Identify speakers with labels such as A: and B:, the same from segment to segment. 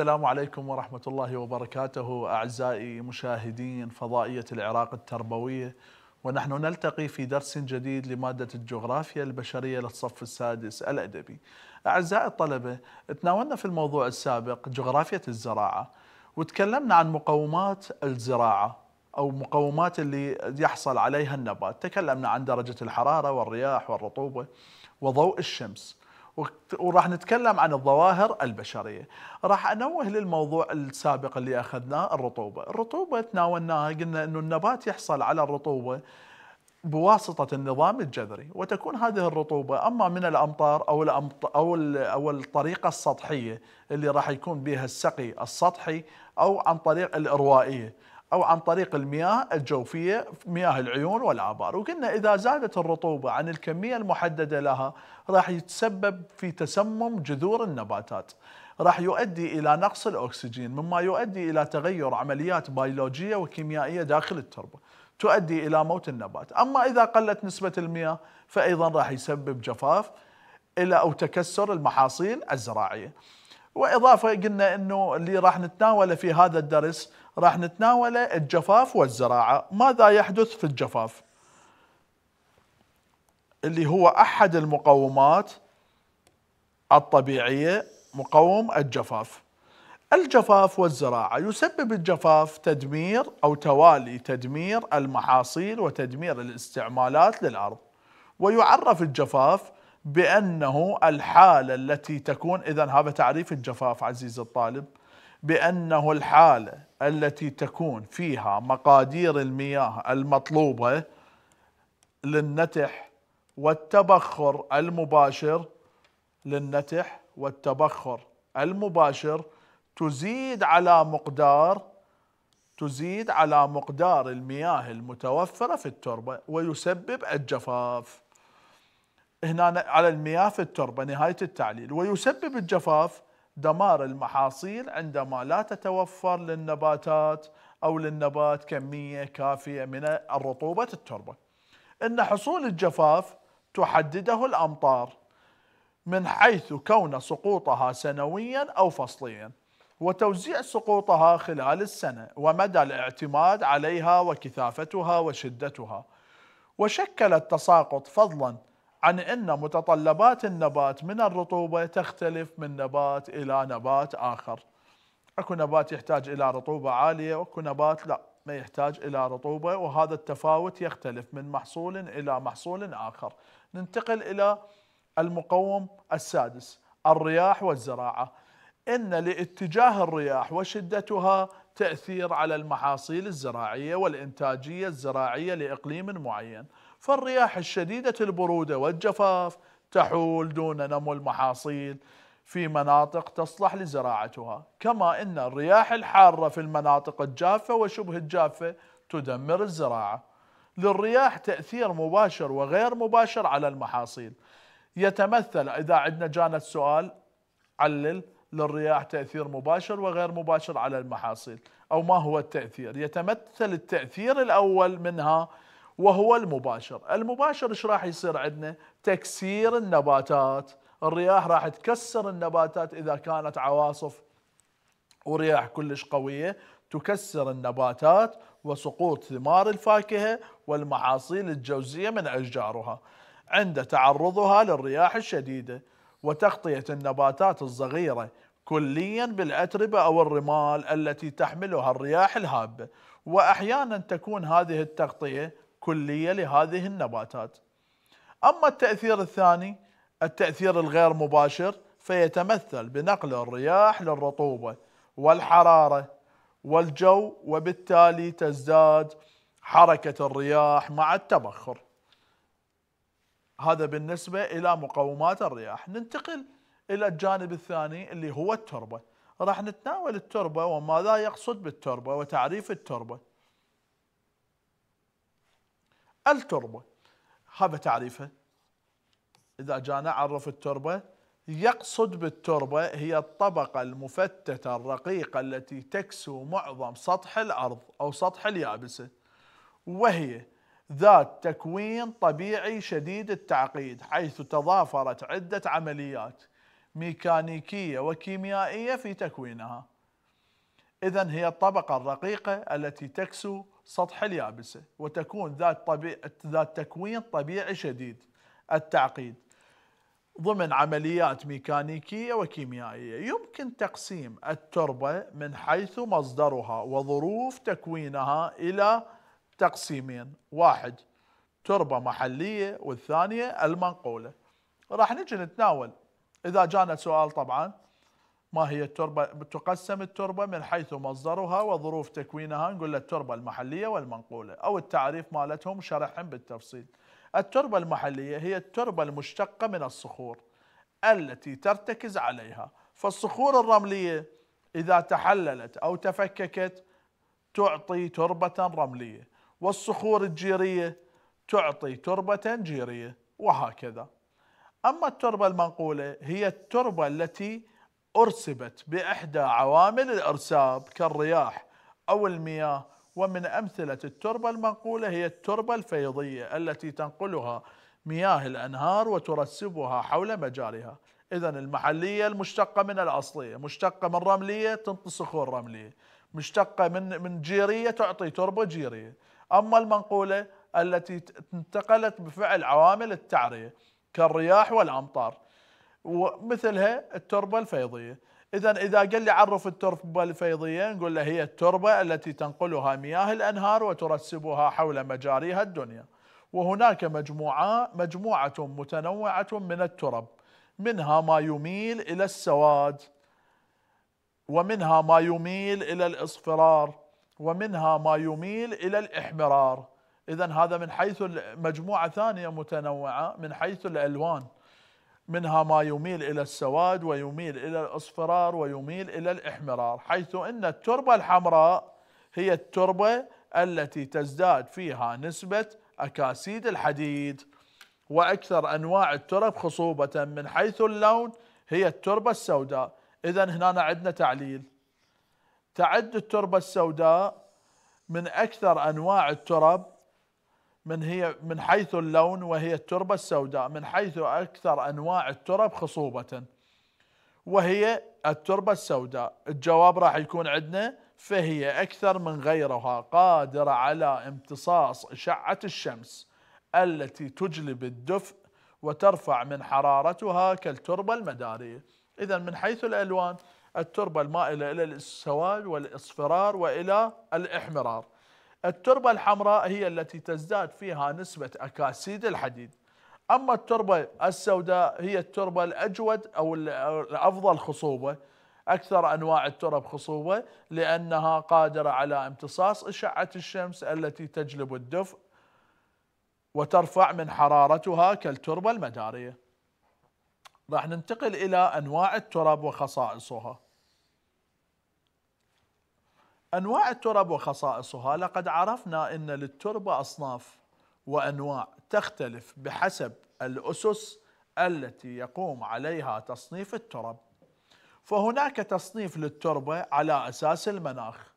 A: السلام عليكم ورحمة الله وبركاته أعزائي مشاهدين فضائية العراق التربوية ونحن نلتقي في درس جديد لمادة الجغرافيا البشرية للصف السادس الأدبي أعزائي الطلبة تناولنا في الموضوع السابق جغرافية الزراعة وتكلمنا عن مقومات الزراعة أو مقومات اللي يحصل عليها النبات تكلمنا عن درجة الحرارة والرياح والرطوبة وضوء الشمس وراح نتكلم عن الظواهر البشرية راح أنوه للموضوع السابق اللي أخذناه الرطوبة الرطوبة تناولناها قلنا أنه النبات يحصل على الرطوبة بواسطة النظام الجذري وتكون هذه الرطوبة أما من الأمطار أو الأمط أو أو الطريقة السطحية اللي راح يكون بها السقي السطحي أو عن طريق الإروائية أو عن طريق المياه الجوفية مياه العيون والآبار وقلنا إذا زادت الرطوبة عن الكمية المحددة لها راح يتسبب في تسمم جذور النباتات راح يؤدي إلى نقص الأكسجين مما يؤدي إلى تغير عمليات بيولوجية وكيميائية داخل التربة تؤدي إلى موت النبات أما إذا قلت نسبة المياه فأيضا راح يسبب جفاف إلى أو تكسر المحاصيل الزراعية واضافه قلنا انه اللي راح نتناوله في هذا الدرس راح نتناوله الجفاف والزراعه، ماذا يحدث في الجفاف؟ اللي هو احد المقومات الطبيعيه مقوم الجفاف. الجفاف والزراعه يسبب الجفاف تدمير او توالي تدمير المحاصيل وتدمير الاستعمالات للارض. ويعرف الجفاف بأنه الحالة التي تكون إذا هذا تعريف الجفاف عزيز الطالب بأنه الحالة التي تكون فيها مقادير المياه المطلوبة للنتح والتبخر المباشر للنتح والتبخر المباشر تزيد على مقدار تزيد على مقدار المياه المتوفرة في التربة ويسبب الجفاف هنا على المياه في التربة نهاية التعليل ويسبب الجفاف دمار المحاصيل عندما لا تتوفر للنباتات أو للنبات كمية كافية من الرطوبة التربة إن حصول الجفاف تحدده الأمطار من حيث كون سقوطها سنويا أو فصليا وتوزيع سقوطها خلال السنة ومدى الاعتماد عليها وكثافتها وشدتها وشكل التساقط فضلا عن أن متطلبات النبات من الرطوبة تختلف من نبات إلى نبات آخر أكو نبات يحتاج إلى رطوبة عالية وأكو نبات لا ما يحتاج إلى رطوبة وهذا التفاوت يختلف من محصول إلى محصول آخر ننتقل إلى المقوم السادس الرياح والزراعة إن لاتجاه الرياح وشدتها تأثير على المحاصيل الزراعية والإنتاجية الزراعية لإقليم معين فالرياح الشديدة البرودة والجفاف تحول دون نمو المحاصيل في مناطق تصلح لزراعتها كما أن الرياح الحارة في المناطق الجافة وشبه الجافة تدمر الزراعة للرياح تأثير مباشر وغير مباشر على المحاصيل يتمثل إذا عندنا جانا السؤال علل للرياح تأثير مباشر وغير مباشر على المحاصيل أو ما هو التأثير يتمثل التأثير الأول منها وهو المباشر المباشر ايش راح يصير عندنا تكسير النباتات الرياح راح تكسر النباتات اذا كانت عواصف ورياح كلش قويه تكسر النباتات وسقوط ثمار الفاكهه والمحاصيل الجوزيه من اشجارها عند تعرضها للرياح الشديده وتغطيه النباتات الصغيره كليا بالاتربه او الرمال التي تحملها الرياح الهابه واحيانا تكون هذه التغطيه كلية لهذه النباتات أما التأثير الثاني التأثير الغير مباشر فيتمثل بنقل الرياح للرطوبة والحرارة والجو وبالتالي تزداد حركة الرياح مع التبخر هذا بالنسبة إلى مقومات الرياح ننتقل إلى الجانب الثاني اللي هو التربة راح نتناول التربة وماذا يقصد بالتربة وتعريف التربة التربة هذا تعريفه إذا جانا عرف التربة يقصد بالتربة هي الطبقة المفتتة الرقيقة التي تكسو معظم سطح الأرض أو سطح اليابسة وهي ذات تكوين طبيعي شديد التعقيد حيث تضافرت عدة عمليات ميكانيكية وكيميائية في تكوينها إذا هي الطبقة الرقيقة التي تكسو سطح اليابسة وتكون ذات, طبيع ذات تكوين طبيعي شديد التعقيد ضمن عمليات ميكانيكية وكيميائية يمكن تقسيم التربة من حيث مصدرها وظروف تكوينها إلى تقسيمين واحد تربة محلية والثانية المنقولة راح نجي نتناول إذا جانا سؤال طبعاً ما هي التربة تقسم التربة من حيث مصدرها وظروف تكوينها نقول التربة المحلية والمنقولة أو التعريف مالتهم شرحهم بالتفصيل التربة المحلية هي التربة المشتقة من الصخور التي ترتكز عليها فالصخور الرملية إذا تحللت أو تفككت تعطي تربة رملية والصخور الجيرية تعطي تربة جيرية وهكذا أما التربة المنقولة هي التربة التي أرسبت بإحدى عوامل الإرساب كالرياح أو المياه ومن أمثلة التربة المنقولة هي التربة الفيضية التي تنقلها مياه الأنهار وترسبها حول مجارها إذا المحلية المشتقة من الأصلية مشتقة من رملية تنطي صخور رملية مشتقة من من جيرية تعطي تربة جيرية أما المنقولة التي انتقلت بفعل عوامل التعرية كالرياح والأمطار ومثلها التربة الفيضية إذا إذا قال لي عرف التربة الفيضية نقول له هي التربة التي تنقلها مياه الأنهار وترسبها حول مجاريها الدنيا وهناك مجموعة مجموعة متنوعة من الترب منها ما يميل إلى السواد ومنها ما يميل إلى الإصفرار ومنها ما يميل إلى الإحمرار إذا هذا من حيث مجموعة ثانية متنوعة من حيث الألوان منها ما يميل إلى السواد ويميل إلى الأصفرار ويميل إلى الإحمرار حيث أن التربة الحمراء هي التربة التي تزداد فيها نسبة أكاسيد الحديد وأكثر أنواع الترب خصوبة من حيث اللون هي التربة السوداء إذا هنا عندنا تعليل تعد التربة السوداء من أكثر أنواع الترب من هي من حيث اللون وهي التربة السوداء من حيث أكثر أنواع الترب خصوبة وهي التربة السوداء الجواب راح يكون عندنا فهي أكثر من غيرها قادرة على امتصاص إشعة الشمس التي تجلب الدفء وترفع من حرارتها كالتربة المدارية إذا من حيث الألوان التربة المائلة إلى السواد والإصفرار وإلى الإحمرار التربة الحمراء هي التي تزداد فيها نسبة أكاسيد الحديد أما التربة السوداء هي التربة الأجود أو الأفضل خصوبة أكثر أنواع الترب خصوبة لأنها قادرة على امتصاص إشعة الشمس التي تجلب الدفء وترفع من حرارتها كالتربة المدارية راح ننتقل إلى أنواع الترب وخصائصها أنواع الترب وخصائصها لقد عرفنا أن للتربة أصناف وأنواع تختلف بحسب الأسس التي يقوم عليها تصنيف الترب فهناك تصنيف للتربة على أساس المناخ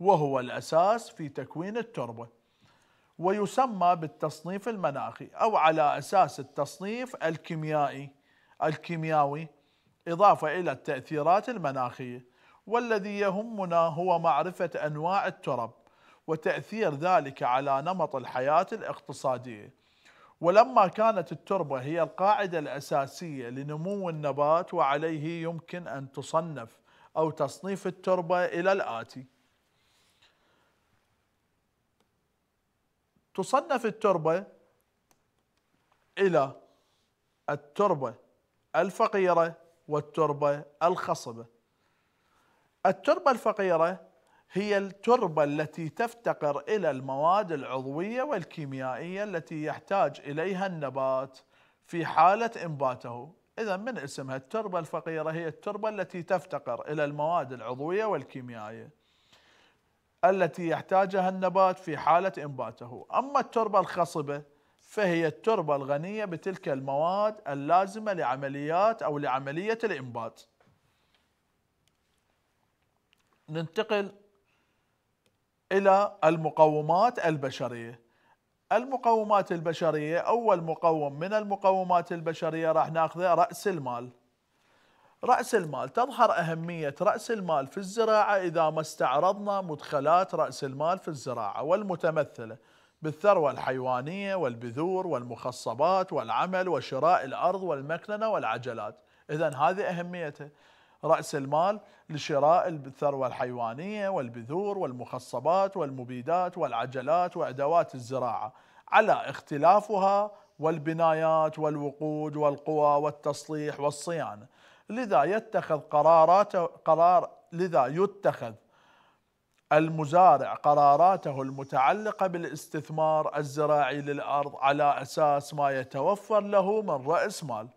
A: وهو الأساس في تكوين التربة ويسمى بالتصنيف المناخي أو على أساس التصنيف الكيميائي الكيمياوي إضافة إلى التأثيرات المناخية والذي يهمنا هو معرفة أنواع الترب وتأثير ذلك على نمط الحياة الاقتصادية ولما كانت التربة هي القاعدة الأساسية لنمو النبات وعليه يمكن أن تصنف أو تصنيف التربة إلى الآتي تصنف التربة إلى التربة الفقيرة والتربة الخصبة التربة الفقيرة هي التربة التي تفتقر إلى المواد العضوية والكيميائية التي يحتاج إليها النبات في حالة إنباته إذا من اسمها التربة الفقيرة هي التربة التي تفتقر إلى المواد العضوية والكيميائية التي يحتاجها النبات في حالة إنباته أما التربة الخصبة فهي التربة الغنية بتلك المواد اللازمة لعمليات أو لعملية الإنبات ننتقل إلى المقومات البشرية المقومات البشرية أول مقوم من المقومات البشرية راح ناخذه رأس المال رأس المال تظهر أهمية رأس المال في الزراعة إذا ما استعرضنا مدخلات رأس المال في الزراعة والمتمثلة بالثروة الحيوانية والبذور والمخصبات والعمل وشراء الأرض والمكننة والعجلات إذا هذه أهميته رأس المال لشراء الثروة الحيوانية والبذور والمخصبات والمبيدات والعجلات وأدوات الزراعة على اختلافها والبنايات والوقود والقوى والتصليح والصيانة لذا يتخذ قرارات قرار لذا يتخذ المزارع قراراته المتعلقة بالاستثمار الزراعي للأرض على أساس ما يتوفر له من رأس مال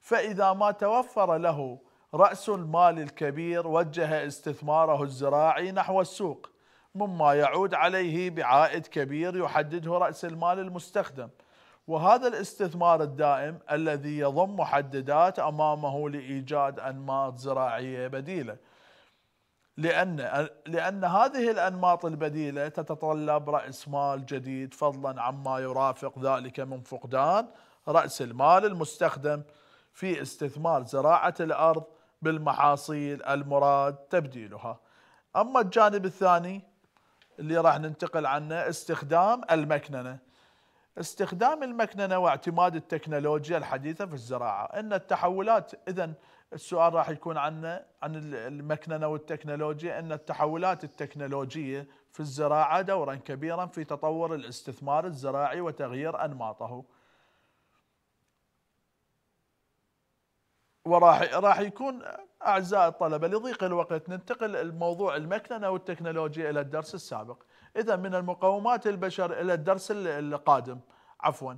A: فإذا ما توفر له رأس المال الكبير وجه استثماره الزراعي نحو السوق مما يعود عليه بعائد كبير يحدده رأس المال المستخدم وهذا الاستثمار الدائم الذي يضم محددات أمامه لإيجاد أنماط زراعية بديلة لأن, لأن هذه الأنماط البديلة تتطلب رأس مال جديد فضلا عما يرافق ذلك من فقدان رأس المال المستخدم في استثمار زراعة الأرض بالمحاصيل المراد تبديلها أما الجانب الثاني اللي راح ننتقل عنه استخدام المكننة استخدام المكننة واعتماد التكنولوجيا الحديثة في الزراعة أن التحولات إذا السؤال راح يكون عنا عن المكننة والتكنولوجيا أن التحولات التكنولوجية في الزراعة دورا كبيرا في تطور الاستثمار الزراعي وتغيير أنماطه وراح راح يكون اعزائي الطلبه لضيق الوقت ننتقل الموضوع المكننه والتكنولوجيا الى الدرس السابق اذا من المقومات البشر الى الدرس القادم عفوا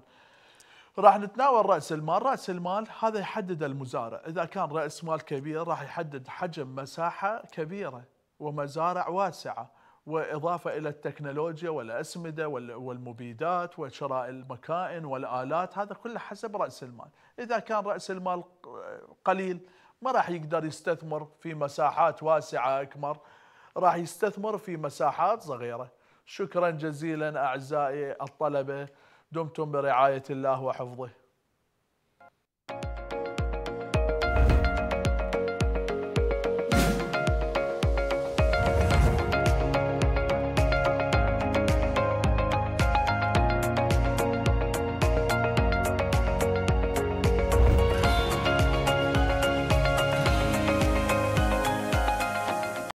A: راح نتناول راس المال راس المال هذا يحدد المزارع اذا كان راس مال كبير راح يحدد حجم مساحه كبيره ومزارع واسعه واضافه الى التكنولوجيا والاسمده والمبيدات وشراء المكائن والالات هذا كله حسب راس المال، اذا كان راس المال قليل ما راح يقدر يستثمر في مساحات واسعه اكبر راح يستثمر في مساحات صغيره. شكرا جزيلا اعزائي الطلبه دمتم برعايه الله وحفظه.